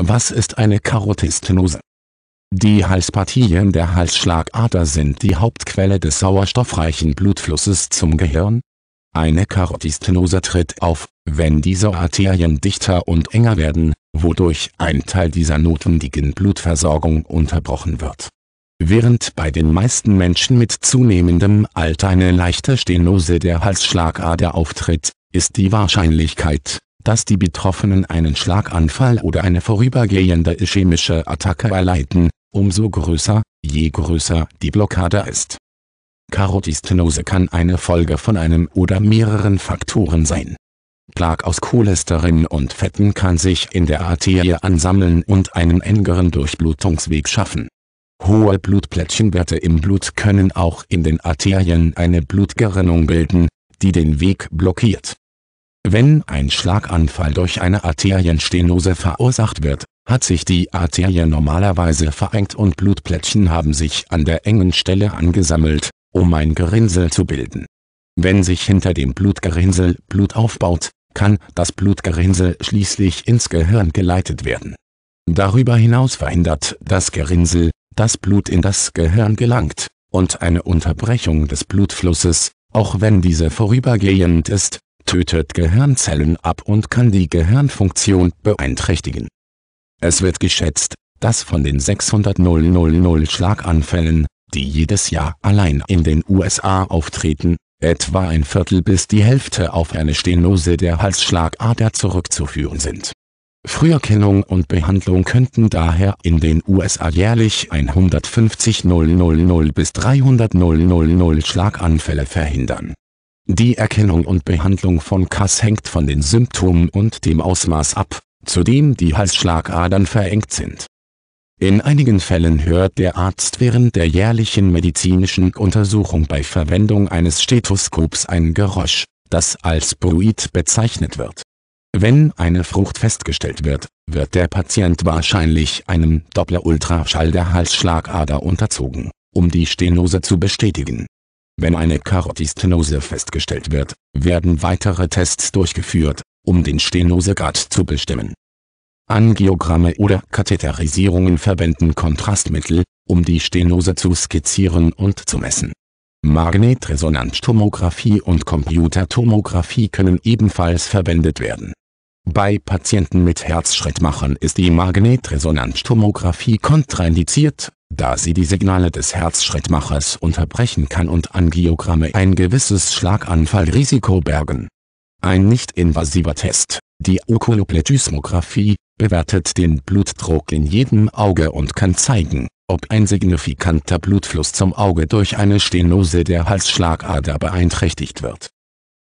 Was ist eine Karotistenose? Die Halspartien der Halsschlagader sind die Hauptquelle des sauerstoffreichen Blutflusses zum Gehirn. Eine Karotistenose tritt auf, wenn diese Arterien dichter und enger werden, wodurch ein Teil dieser notwendigen Blutversorgung unterbrochen wird. Während bei den meisten Menschen mit zunehmendem Alter eine leichte Stenose der Halsschlagader auftritt, ist die Wahrscheinlichkeit, dass die Betroffenen einen Schlaganfall oder eine vorübergehende ischämische Attacke erleiden, umso größer, je größer die Blockade ist. Karotistenose kann eine Folge von einem oder mehreren Faktoren sein. Plag aus Cholesterin und Fetten kann sich in der Arterie ansammeln und einen engeren Durchblutungsweg schaffen. Hohe Blutplättchenwerte im Blut können auch in den Arterien eine Blutgerinnung bilden, die den Weg blockiert wenn ein Schlaganfall durch eine Arterienstenose verursacht wird, hat sich die Arterie normalerweise verengt und Blutplättchen haben sich an der engen Stelle angesammelt, um ein Gerinnsel zu bilden. Wenn sich hinter dem Blutgerinnsel Blut aufbaut, kann das Blutgerinnsel schließlich ins Gehirn geleitet werden. Darüber hinaus verhindert das Gerinnsel, dass Blut in das Gehirn gelangt, und eine Unterbrechung des Blutflusses, auch wenn diese vorübergehend ist, tötet Gehirnzellen ab und kann die Gehirnfunktion beeinträchtigen. Es wird geschätzt, dass von den 600.000 Schlaganfällen, die jedes Jahr allein in den USA auftreten, etwa ein Viertel bis die Hälfte auf eine Stenose der Halsschlagader zurückzuführen sind. Früherkennung und Behandlung könnten daher in den USA jährlich 150 000 bis 300 000 Schlaganfälle verhindern die Erkennung und Behandlung von Kass hängt von den Symptomen und dem Ausmaß ab, zu dem die Halsschlagadern verengt sind. In einigen Fällen hört der Arzt während der jährlichen medizinischen Untersuchung bei Verwendung eines Stethoskops ein Geräusch, das als Bruit bezeichnet wird. Wenn eine Frucht festgestellt wird, wird der Patient wahrscheinlich einem Doppler-Ultraschall der Halsschlagader unterzogen, um die Stenose zu bestätigen wenn eine Karotistenose festgestellt wird, werden weitere Tests durchgeführt, um den Stenosegrad zu bestimmen. Angiogramme oder Katheterisierungen verwenden Kontrastmittel, um die Stenose zu skizzieren und zu messen. Magnetresonanztomographie und Computertomographie können ebenfalls verwendet werden bei Patienten mit Herzschrittmachern ist die Magnetresonanztomographie kontraindiziert, da sie die Signale des Herzschrittmachers unterbrechen kann und Angiogramme ein gewisses Schlaganfallrisiko bergen. Ein nicht-invasiver Test, die Okulopletismographie, bewertet den Blutdruck in jedem Auge und kann zeigen, ob ein signifikanter Blutfluss zum Auge durch eine Stenose der Halsschlagader beeinträchtigt wird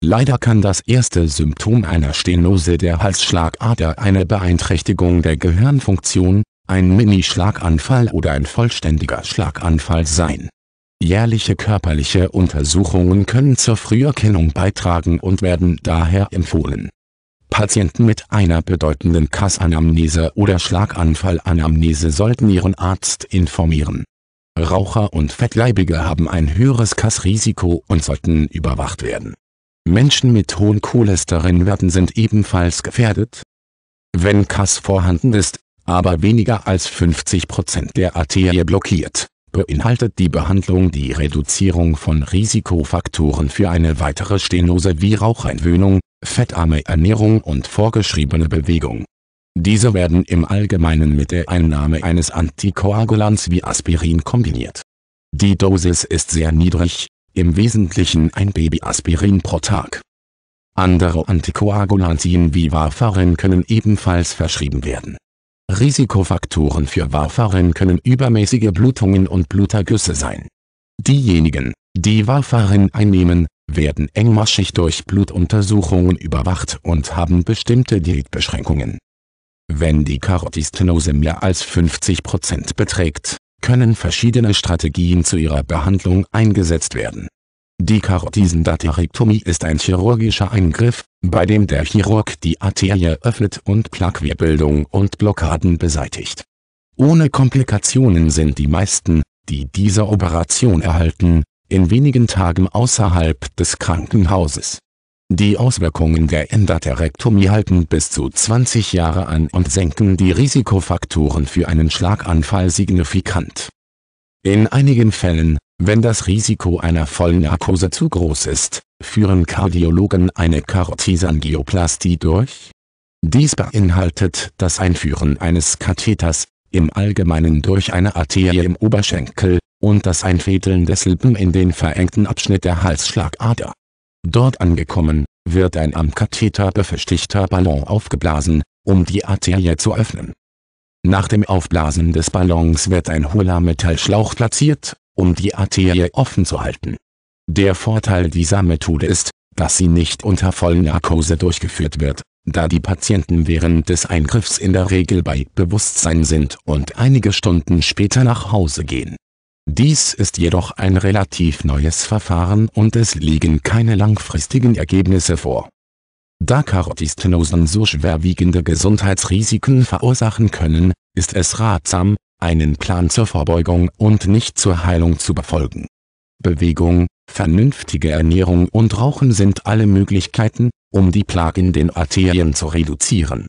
Leider kann das erste Symptom einer Stenose der Halsschlagader eine Beeinträchtigung der Gehirnfunktion, ein Minischlaganfall oder ein vollständiger Schlaganfall sein. Jährliche körperliche Untersuchungen können zur Früherkennung beitragen und werden daher empfohlen. Patienten mit einer bedeutenden Kassanamnese oder Schlaganfallanamnese sollten ihren Arzt informieren. Raucher und Fettleibige haben ein höheres Kassrisiko und sollten überwacht werden Menschen mit hohen Cholesterinwerten sind ebenfalls gefährdet. Wenn Kass vorhanden ist, aber weniger als 50% der Arterie blockiert, beinhaltet die Behandlung die Reduzierung von Risikofaktoren für eine weitere Stenose wie Raucheinwöhnung, fettarme Ernährung und vorgeschriebene Bewegung. Diese werden im Allgemeinen mit der Einnahme eines Antikoagulants wie Aspirin kombiniert. Die Dosis ist sehr niedrig, im Wesentlichen ein Baby Aspirin pro Tag. Andere Antikoagulantien wie Warfarin können ebenfalls verschrieben werden. Risikofaktoren für Warfarin können übermäßige Blutungen und Blutergüsse sein. Diejenigen, die Warfarin einnehmen, werden engmaschig durch Blutuntersuchungen überwacht und haben bestimmte Diätbeschränkungen. Wenn die mehr als 50% beträgt, können verschiedene Strategien zu ihrer Behandlung eingesetzt werden. Die Karotisenarteriotomie ist ein chirurgischer Eingriff, bei dem der Chirurg die Arterie öffnet und Plaquebildung und Blockaden beseitigt. Ohne Komplikationen sind die meisten, die diese Operation erhalten, in wenigen Tagen außerhalb des Krankenhauses die Auswirkungen der Rektomie halten bis zu 20 Jahre an und senken die Risikofaktoren für einen Schlaganfall signifikant. In einigen Fällen, wenn das Risiko einer Vollnarkose zu groß ist, führen Kardiologen eine Karotisangioplastie durch. Dies beinhaltet das Einführen eines Katheters, im Allgemeinen durch eine Arterie im Oberschenkel, und das Einfädeln des Lippen in den verengten Abschnitt der Halsschlagader. Dort angekommen, wird ein am Katheter befestigter Ballon aufgeblasen, um die Arterie zu öffnen. Nach dem Aufblasen des Ballons wird ein hohler Metallschlauch platziert, um die Arterie offen zu halten. Der Vorteil dieser Methode ist, dass sie nicht unter Vollnarkose durchgeführt wird, da die Patienten während des Eingriffs in der Regel bei Bewusstsein sind und einige Stunden später nach Hause gehen dies ist jedoch ein relativ neues Verfahren und es liegen keine langfristigen Ergebnisse vor. Da Karotistenosen so schwerwiegende Gesundheitsrisiken verursachen können, ist es ratsam, einen Plan zur Vorbeugung und nicht zur Heilung zu befolgen. Bewegung, vernünftige Ernährung und Rauchen sind alle Möglichkeiten, um die Plage in den Arterien zu reduzieren.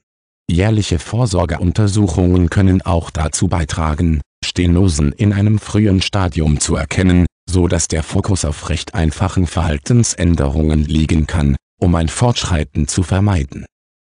Jährliche Vorsorgeuntersuchungen können auch dazu beitragen, Stenosen in einem frühen Stadium zu erkennen, so dass der Fokus auf recht einfachen Verhaltensänderungen liegen kann, um ein Fortschreiten zu vermeiden